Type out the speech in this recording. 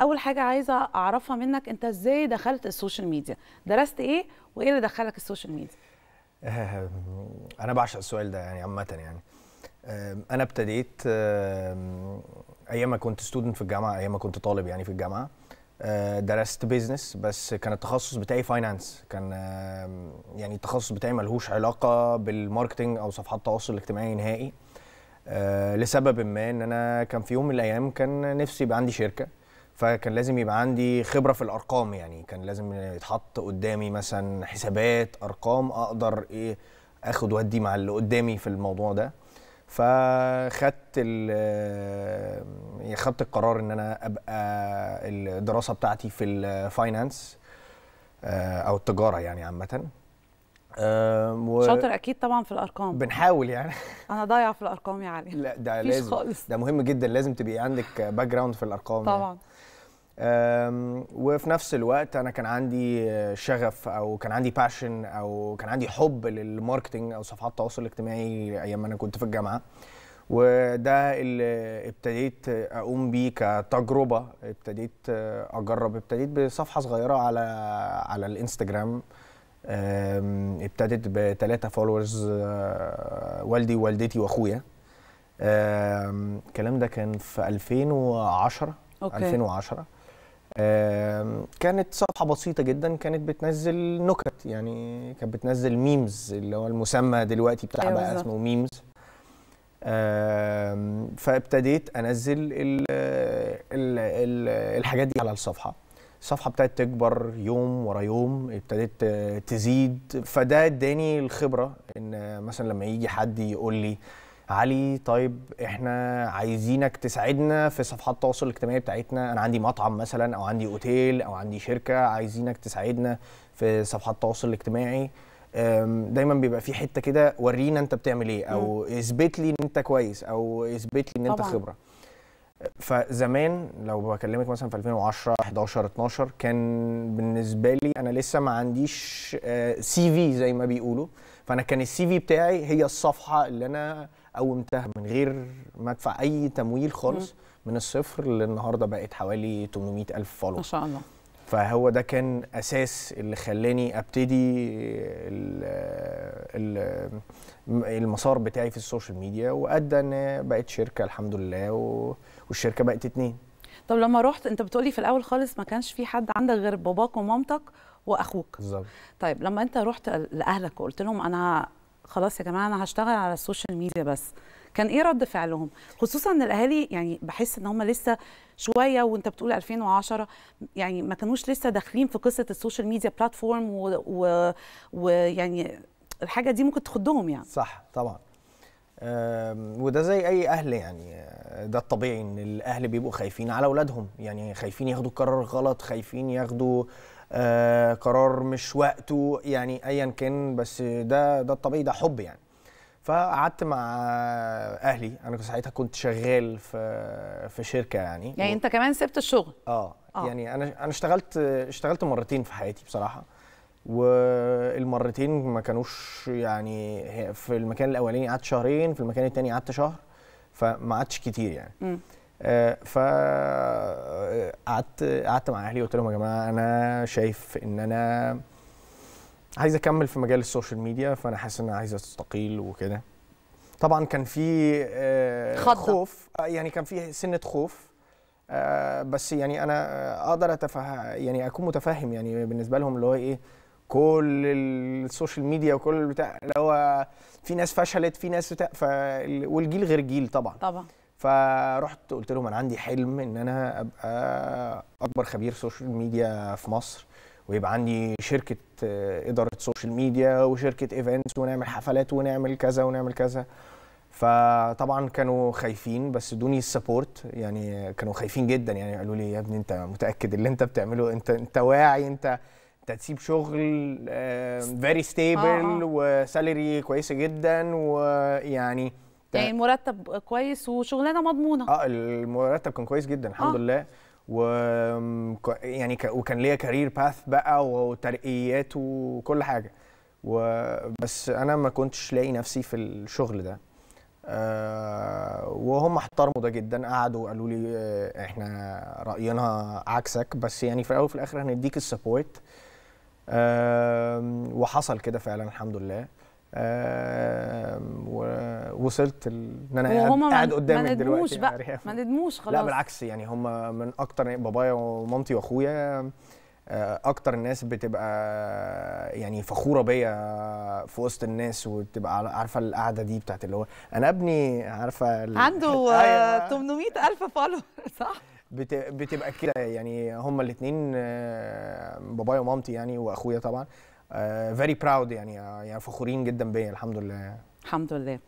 اول حاجه عايزه اعرفها منك انت ازاي دخلت السوشيال ميديا درست ايه وايه اللي دخلك السوشيال ميديا آه، انا بعشق السؤال ده يعني عامه يعني آه، انا ابتديت آه، ايام ما كنت ستودنت في الجامعه ايام ما كنت طالب يعني في الجامعه درست بيزنس بس كان التخصص بتاعي فاينانس كان يعني التخصص بتاعي ملهوش علاقه بالماركتنج او صفحات التواصل الاجتماعي نهائي لسبب ما ان انا كان في يوم من الايام كان نفسي يبقى عندي شركه فكان لازم يبقى عندي خبره في الارقام يعني كان لازم يتحط قدامي مثلا حسابات ارقام اقدر ايه اخد وادي مع اللي قدامي في الموضوع ده فخدت آه، خدت القرار ان انا ابقى الدراسه بتاعتي في الفاينانس آه، او التجاره يعني عامه و... شاطر اكيد طبعا في الارقام بنحاول يعني انا ضايع في الارقام يا علي لا ده لازم خالص. ده مهم جدا لازم تبقي عندك باك جراوند في الارقام يعني. طبعا يعني. وفي نفس الوقت انا كان عندي شغف او كان عندي باشن او كان عندي حب للماركتنج او صفحات التواصل الاجتماعي ايام ما انا كنت في الجامعه وده اللي ابتديت اقوم بيه كتجربه ابتديت اجرب ابتديت بصفحه صغيره على على الانستجرام ابتدت بثلاثه فولورز آه، والدي ووالدتي واخويا الكلام ده كان في 2010 أوكي. 2010 كانت صفحه بسيطه جدا كانت بتنزل نكت يعني كانت بتنزل ميمز اللي هو المسمى دلوقتي بتاعها أيوة بقى اسمه ميمز فابتديت انزل الـ الـ الـ الحاجات دي على الصفحه الصفحه ابتدت تكبر يوم ورا يوم ابتدت تزيد فده اداني الخبره ان مثلا لما يجي حد يقول لي علي طيب احنا عايزينك تساعدنا في صفحات التواصل الاجتماعي بتاعتنا انا عندي مطعم مثلا او عندي اوتيل او عندي شركه عايزينك تساعدنا في صفحات التواصل الاجتماعي دايما بيبقى في حته كده ورينا انت بتعمل ايه او اثبت لي ان انت كويس او اثبت لي ان انت طبعا. خبره فزمان لو بكلمك مثلا في 2010 11 12 كان بالنسبه لي انا لسه ما عنديش سي آه، في زي ما بيقولوا فانا كان السي في بتاعي هي الصفحه اللي انا قومتها من غير ما ادفع اي تمويل خالص من الصفر للنهارده بقت حوالي 800 الف فولو ما شاء الله فهو ده كان اساس اللي خلاني ابتدي المسار بتاعي في السوشيال ميديا وادى ان بقت شركه الحمد لله والشركه بقت اتنين طب لما رحت انت بتقولي في الاول خالص ما كانش في حد عندك غير باباك ومامتك واخوك بالظبط طيب لما انت رحت لاهلك وقلت لهم انا خلاص يا جماعه انا هشتغل على السوشيال ميديا بس كان ايه رد فعلهم خصوصا ان الاهالي يعني بحس ان هم لسه شويه وانت بتقول 2010 يعني ما كانوش لسه داخلين في قصه السوشيال ميديا بلاتفورم ويعني الحاجه دي ممكن تخضهم يعني صح طبعا وده زي اي اهل يعني ده الطبيعي ان الاهل بيبقوا خايفين على اولادهم يعني خايفين ياخدوا قرار غلط خايفين ياخدوا آه، قرار مش وقته يعني ايا كان بس ده ده الطبيعي ده حب يعني فقعدت مع اهلي انا ساعتها كنت شغال في في شركه يعني يعني و... انت كمان سبت الشغل اه, آه. يعني انا انا اشتغلت اشتغلت مرتين في حياتي بصراحه والمرتين ما كانوش يعني في المكان الاولاني قعدت شهرين في المكان الثاني قعدت شهر فما قعدتش كتير يعني م. آه، ف قعدت قعدت مع اهلي قلت لهم يا جماعه انا شايف ان انا عايز اكمل في مجال السوشيال ميديا فانا حاسس ان انا عايز استقيل وكده طبعا كان في آه، خوف آه، يعني كان في سنه خوف بس يعني انا اقدر اتفهم يعني اكون متفهم يعني بالنسبه لهم اللي هو ايه كل السوشيال ميديا وكل بتاع اللي هو في ناس فشلت في ناس بتاع والجيل غير جيل طبعا طبعا فرحت قلت لهم انا عندي حلم ان انا ابقى اكبر خبير سوشيال ميديا في مصر ويبقى عندي شركه آه، اداره سوشيال ميديا وشركه ايفنتس ونعمل حفلات ونعمل كذا ونعمل كذا فطبعا كانوا خايفين بس ادوني السبورت يعني كانوا خايفين جدا يعني قالوا لي يا ابني انت متاكد اللي انت بتعمله انت انت واعي انت انت هتسيب شغل فيري ستيبل وسالري كويسه جدا ويعني يعني مرتب كويس وشغلانه مضمونه اه المرتب كان كويس جدا الحمد آه. لله و يعني ك... وكان ليا كارير باث بقى وترقيات وكل حاجه وبس انا ما كنتش لاقي نفسي في الشغل ده أه وهم احترموا ده جدا قعدوا وقالوا لي أه احنا راينا عكسك بس يعني في الاول وفي الاخر هنديك السبورت أه وحصل كده فعلا الحمد لله آه، وصلت ان انا قاعد قدامك دلوقتي بقى. يعني ما ندموش خلاص لا بالعكس يعني هم من اكتر بابايا ومامتي واخويا آه، اكتر الناس بتبقى يعني فخوره بيا في وسط الناس وتبقى عارفه القعده دي بتاعت اللي هو انا ابني عارفه عنده 800000 آه، أيوة. فولور صح بتبقى كده يعني هما الاثنين آه، بابايا ومامتي يعني واخويا طبعا فيري براود يعني يعني فخورين جدا بيا الحمد لله الحمد لله